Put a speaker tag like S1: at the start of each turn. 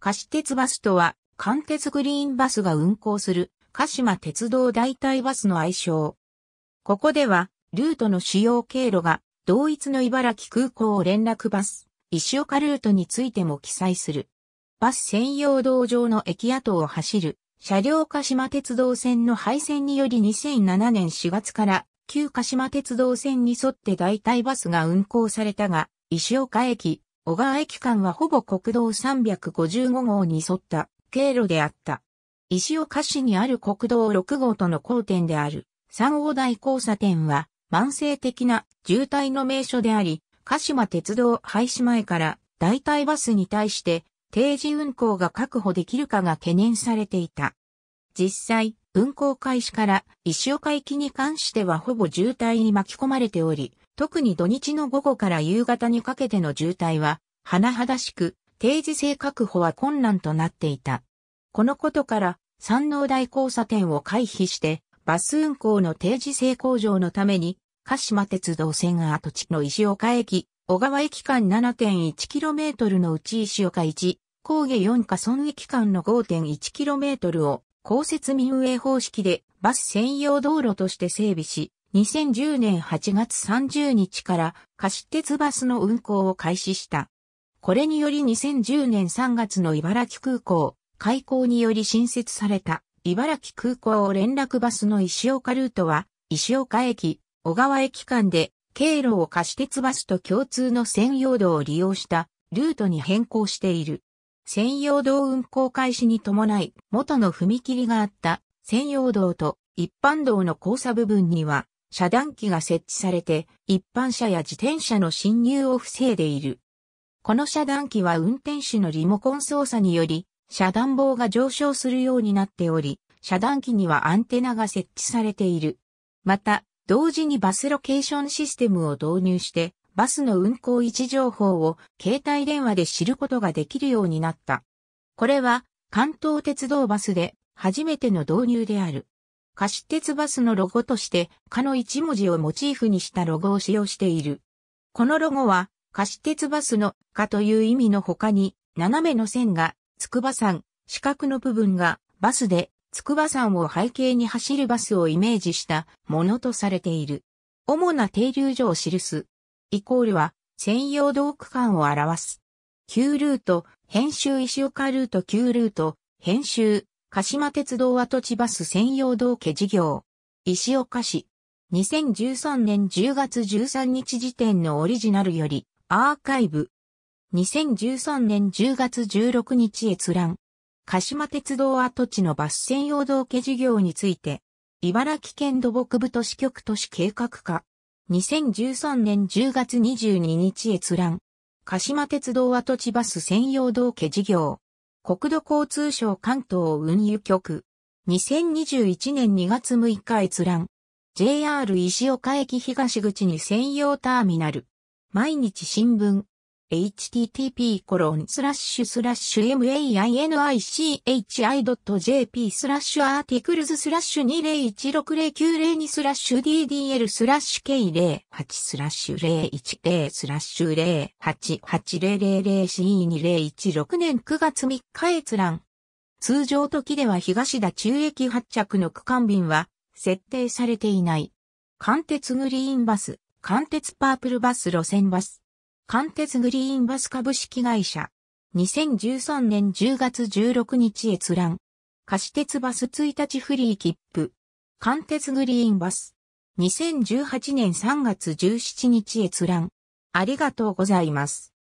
S1: 貸し鉄バスとは、関鉄グリーンバスが運行する、鹿島鉄道代替バスの愛称。ここでは、ルートの主要経路が、同一の茨城空港を連絡バス、石岡ルートについても記載する。バス専用道場の駅跡を走る、車両鹿島鉄道線の廃線により2007年4月から旧鹿島鉄道線に沿って代替バスが運行されたが、石岡駅、小川駅間はほぼ国道355号に沿った経路であった。石岡市にある国道6号との交点である三王台交差点は慢性的な渋滞の名所であり、鹿島鉄道廃止前から代替バスに対して定時運行が確保できるかが懸念されていた。実際、運行開始から石岡行きに関してはほぼ渋滞に巻き込まれており、特に土日の午後から夕方にかけての渋滞は、甚だしく、定時制確保は困難となっていた。このことから、山王大交差点を回避して、バス運行の定時制向上のために、鹿島鉄道線跡地の石岡駅、小川駅間 7.1km のうち石岡1、高下4か村駅間の 5.1km を公設民営方式でバス専用道路として整備し、2010年8月30日から貸し鉄バスの運行を開始した。これにより2010年3月の茨城空港、開港により新設された茨城空港連絡バスの石岡ルートは、石岡駅、小川駅間で経路を貸し鉄バスと共通の専用道を利用したルートに変更している。専用道運行開始に伴い、元の踏切があった専用道と一般道の交差部分には遮断機が設置されて、一般車や自転車の侵入を防いでいる。この遮断機は運転手のリモコン操作により、遮断棒が上昇するようになっており、遮断機にはアンテナが設置されている。また、同時にバスロケーションシステムを導入して、バスの運行位置情報を携帯電話で知ることができるようになった。これは関東鉄道バスで初めての導入である。貸し鉄バスのロゴとして、かの一文字をモチーフにしたロゴを使用している。このロゴは、貸し鉄バスのかという意味の他に、斜めの線が、筑波山、四角の部分が、バスで、筑波山を背景に走るバスをイメージしたものとされている。主な停留所を記す。イコールは、専用道区間を表す。旧ルート、編集石岡ルート旧ルート、編集、鹿島鉄道跡地バス専用道家事業。石岡市。2013年10月13日時点のオリジナルより、アーカイブ。2013年10月16日閲覧。鹿島鉄道跡地のバス専用道家事業について、茨城県土木部都市局都市計画課。2013年10月22日閲覧。鹿島鉄道跡地バス専用道家事業。国土交通省関東運輸局。2021年2月6日閲覧。JR 石岡駅東口に専用ターミナル。毎日新聞。http コロンスラッシュスラッシュ mainichi.jp スラッシュアーティクルズスラッシュ2016092スラッシュ ddl スラッシュ k08 スラッシュ010スラッシュ 088000c2016 年9月3日閲覧。通常時では東田中駅発着の区間便は設定されていない。関鉄グリーンバス、関鉄パープルバス路線バス。関鉄グリーンバス株式会社。2013年10月16日閲覧。貸鉄バス1日フリー切符。関鉄グリーンバス。2018年3月17日閲覧。ありがとうございます。